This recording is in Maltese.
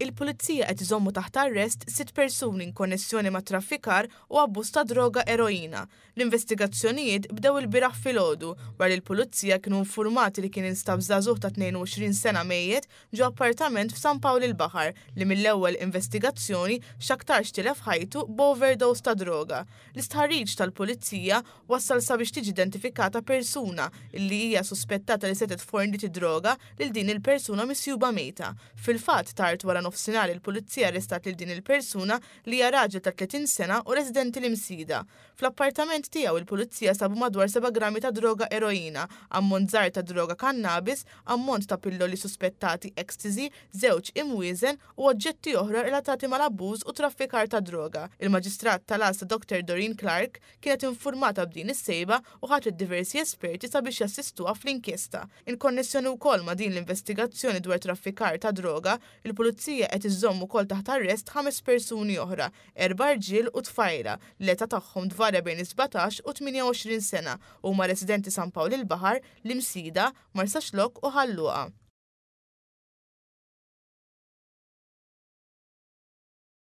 il-pulizija qed iżommu taħt arrest sitt persuni konnessjoni ma' traffikar u abbuż ta' droga eroina. L-investigazzjonijiet bdew il-biraħ filgħodu wara l pulizija kienu informati li kien instab żagħżugħ ta' 22 sena mejjed ġo appartament f'San Pawli l-Baħar li mill-ewwel investigazzjoni x'aktarx tilef ħajtu b'overdose ta' droga. L-istħarriġ tal-pulizija wassal sabiex tiġi identifikata persuna li hija suspettata li setet forniti droga lil din il-persuna misjuba mejta. Fil-fatt tard wara nofsinhar il-pulizija arrestat lil din il-persuna li hija raġel ta' 30 sena u residenti l-imsida. Fl-appartament tiegħu il-pulizija sabu madwar 7 grammi ta' droga eroina, ammont żgħar ta' droga kannabis, ammont ta' pilloli suspettati ecstasy, żewġ imwiesen u oġġetti oħra relatati mal-abbuż u traffikar ta' droga. Il-maġistrat tal-asta Dr. Doreen Clark kienet informata b'din is-sejba u ħatret diversi esperti sabiex jassistuha fl-inkjesta. In konnessjoni wkoll ma' din l-investigazzjoni dwar traffikar ta' droga, il-Pulizija l qed iżomm ukoll taħt arrest ħames persuni oħra, erba' rġiel u tfajla, li ta' tagħhom dvarja bejn 17 u 28 sena, huma residenti San Pawl il-Baħar, l Marsaxlok u Ħalluqa.